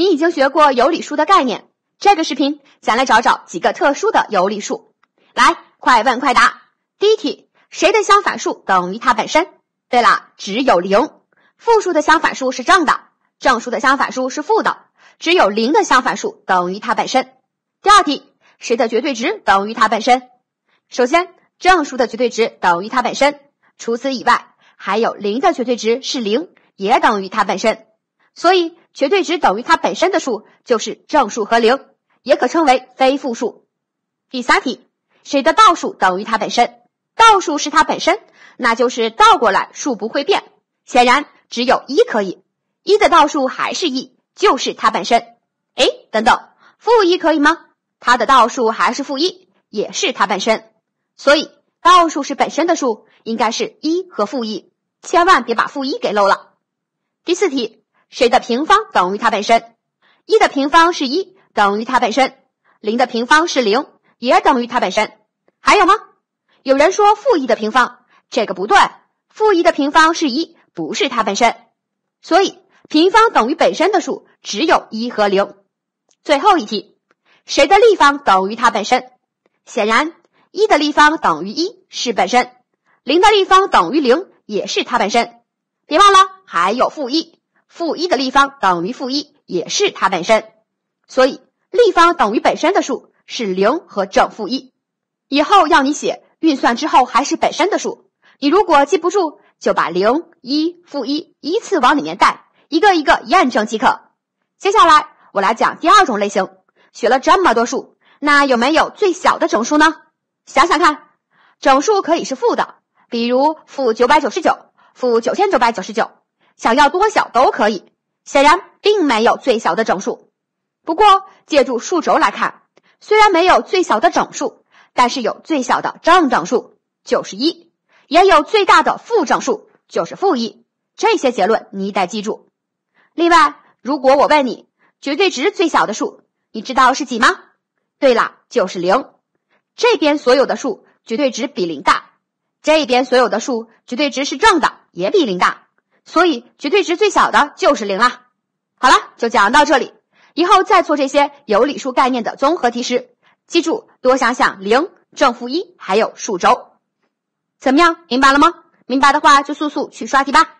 你已经学过有理数的概念，这个视频咱来找找几个特殊的有理数。来，快问快答。第一题，谁的相反数等于它本身？对了，只有零。负数的相反数是正的，正数的相反数是负的，只有零的相反数等于它本身。第二题，谁的绝对值等于它本身？首先，正数的绝对值等于它本身，除此以外，还有零的绝对值是零，也等于它本身。所以。绝对值等于它本身的数就是正数和零，也可称为非负数。第三题，谁的倒数等于它本身？倒数是它本身，那就是倒过来数不会变。显然，只有一可以。一的倒数还是一，就是它本身。哎，等等，负一可以吗？它的倒数还是负一，也是它本身。所以，倒数是本身的数应该是一和负一，千万别把负一给漏了。第四题。谁的平方等于它本身？一的平方是一，等于它本身；零的平方是零，也等于它本身。还有吗？有人说负一的平方，这个不对，负一的平方是一，不是它本身。所以，平方等于本身的数只有一和零。最后一题，谁的立方等于它本身？显然，一的立方等于一，是本身；零的立方等于零，也是它本身。别忘了，还有负一。负一的立方等于负一，也是它本身，所以立方等于本身的数是零和正负一。以后要你写运算之后还是本身的数，你如果记不住，就把零、一、负一依次往里面带，一个一个验证即可。接下来我来讲第二种类型。学了这么多数，那有没有最小的整数呢？想想看，整数可以是负的，比如负九百九十九，负九千九百九十九。想要多小都可以，显然并没有最小的整数。不过借助数轴来看，虽然没有最小的整数，但是有最小的正整数，就是一；也有最大的负整数，就是负一。这些结论你得记住。另外，如果我问你绝对值最小的数，你知道是几吗？对了，就是零。这边所有的数绝对值比零大，这边所有的数绝对值是正的，也比零大。所以绝对值最小的就是零啦。好了，就讲到这里。以后再做这些有理数概念的综合题时，记住多想想零、正负一，还有数轴。怎么样，明白了吗？明白的话就速速去刷题吧。